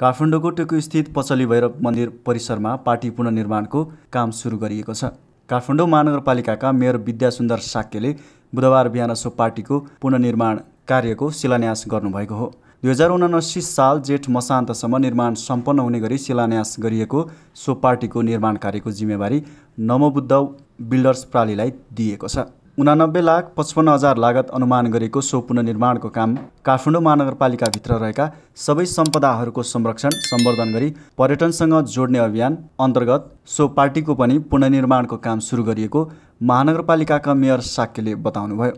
काठमाडौँको टेकुस्थित पचली भैरव मन्दिर परिसरमा पार्टी पुननिर्माणको काम सुरु गरिएको छ काठमाडौँ महानगरपालिकाका मेयर विद्यासुन्दर साक्यले बुधबार बिहान सो पार्टीको पुननिर्माण कार्यको शिलान्यास गर्नुभएको हो दुई हजार उनासी साल जेठ मसान्तसम्म निर्माण सम्पन्न हुने गरी शिलान्यास गरिएको सो पार्टीको निर्माण कार्यको जिम्मेवारी नमबुद्ध बिल्डर्स प्रालीलाई दिएको छ उनानब्बे लाख पचपन्न हजार लागत अनुमान गरेको सो पुननिर्माणको काम काठमाडौँ महानगरपालिकाभित्र रहेका सबै सम्पदाहरूको संरक्षण सम्वर्धन गरी पर्यटनसँग जोड्ने अभियान अन्तर्गत सो पार्टीको पनि पुननिर्माणको काम सुरु गरिएको महानगरपालिकाका मेयर साक्यले बताउनुभयो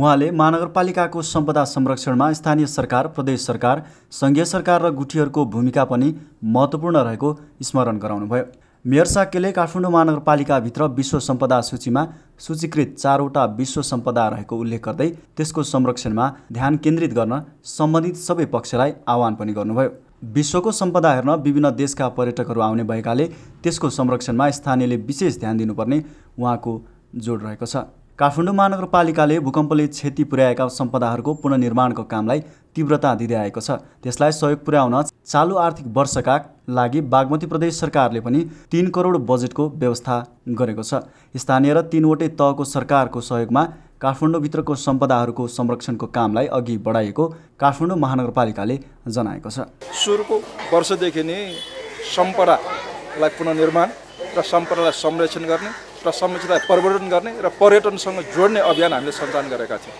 उहाँले महानगरपालिकाको सम्पदा संरक्षणमा स्थानीय सरकार प्रदेश सरकार सङ्घीय सरकार र गुठीहरूको भूमिका पनि महत्त्वपूर्ण रहेको स्मरण गराउनुभयो मेयर साकेले काठमाडौँ महानगरपालिकाभित्र विश्व सम्पदा सूचीमा सूचीकृत चारवटा विश्व सम्पदा रहेको उल्लेख गर्दै त्यसको संरक्षणमा ध्यान केन्द्रित गर्न सम्बन्धित सबै पक्षलाई आह्वान पनि गर्नुभयो विश्वको सम्पदा हेर्न विभिन्न देशका पर्यटकहरू आउने भएकाले त्यसको संरक्षणमा स्थानीयले विशेष ध्यान दिनुपर्ने उहाँको जोड रहेको छ काठमाडौँ महानगरपालिकाले भूकम्पले क्षति पुर्याएका सम्पदाहरूको पुननिर्माणको कामलाई तीव्रता दिँदै आएको छ त्यसलाई सहयोग पुर्याउन चालु आर्थिक वर्षका लागि बागमती प्रदेश सरकारले पनि तिन करोड बजेटको व्यवस्था गरेको छ स्थानीय र तिनवटै तहको सरकारको सहयोगमा काठमाडौँभित्रको सम्पदाहरूको संरक्षणको कामलाई अघि बढाइएको काठमाडौँ महानगरपालिकाले जनाएको छ सुरुको वर्षदेखि नै सम्पदालाई पुननिर्माण र सम्पदालाई संरक्षण गर्ने र संरक्षणलाई परिवर्तन गर्ने र पर्यटनसँग जोड्ने अभियान हामीले सञ्चालन गरेका थियौँ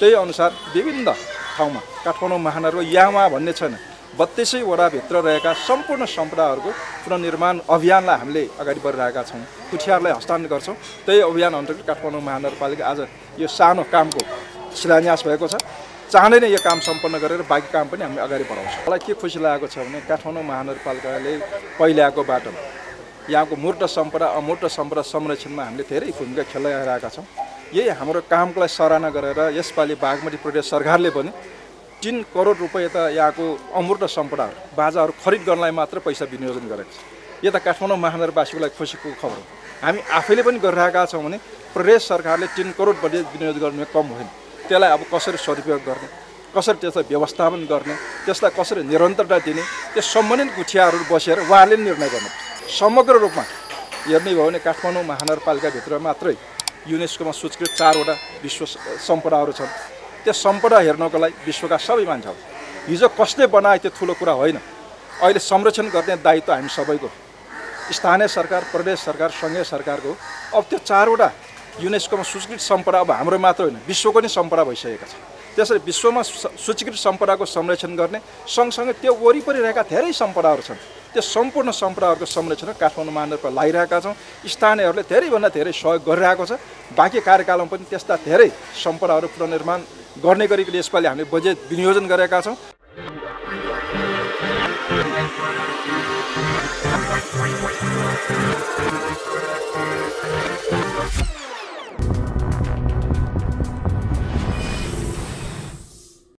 त्यही अनुसार विभिन्न ठाउँमा काठमाडौँ महानगरको यामा भन्ने छैन बत्तिसै भित्र रहेका सम्पूर्ण सम्पदाहरूको पुननिर्माण अभियानलाई हामीले अगाडि बढिरहेका छौँ कुठियाहरूलाई हस्तान्तरण गर्छौँ त्यही अभियान अन्तर्गत काठमाडौँ महानगरपालिका आज यो सानो कामको शिलान्यास भएको छ चाँडै नै यो काम सम्पन्न गरेर बाँकी काम पनि हामी अगाडि बढाउँछौँ मलाई के खुसी लागेको छ भने काठमाडौँ महानगरपालिकाले पहिलाको बाटोमा यहाँको मूर्त सम्पदा अमूर्त सम्पदा संरक्षणमा हामीले धेरै भूमिका खेल्दै आइरहेका छौँ यही हाम्रो कामलाई सराहना गरेर यसपालि बागमती प्रदेश सरकारले पनि तिन करोड रुपियाँ त यहाँको अमूर्त सम्पदाहरू बाजाहरू खरिद गर्नलाई मात्र पैसा विनियोजन गरेको छ यता काठमाडौँ महानगरवासीको लागि खुसीको खबर हो हामी आफैले पनि गरिरहेका छौँ भने प्रदेश सरकारले तिन करोड बजेट विनियोजन गर्ने कम होइन त्यसलाई अब कसरी सदुपयोग गर्ने कसरी त्यसलाई व्यवस्थापन गर्ने त्यसलाई कसरी निरन्तरता दिने त्यो सम्बन्धित गुठियाहरू बसेर उहाँहरूले निर्णय गर्नु समग्र रूपमा हेर्ने भयो भने काठमाडौँ महानगरपालिकाभित्र मात्रै युनेस्कोमा सूचीकृत चारवटा विश्व सम्पदाहरू छन् त्यो सम्पदा हेर्नको लागि विश्वका सबै मान्छेहरू हिजो कसले बनाए त्यो ठुलो कुरा होइन अहिले संरक्षण गर्ने दायित्व हामी सबैको स्थानीय सरकार प्रदेश सरकार सङ्घीय सरकारको अब त्यो चारवटा युनेस्कोमा सूचीकृत सम्पदा अब हाम्रो मात्र होइन विश्वको नै सम्पदा भइसकेको छ त्यसरी विश्वमा सूचीकृत सम्पदाको संरक्षण गर्ने सँगसँगै त्यो वरिपरि रहेका धेरै सम्पदाहरू छन् त्यो सम्पूर्ण सम्पदाहरूको संरक्षण काठमाडौँ महानगरमा लागिरहेका छौँ स्थानीयहरूले धेरैभन्दा धेरै सहयोग गरिरहेको छ बाँकी कार्यकालमा पनि त्यस्ता धेरै सम्पदाहरू पुनर्निर्माण गर्ने गरी यसपालि हामीले बजेट विनियोजन गरेका छौँ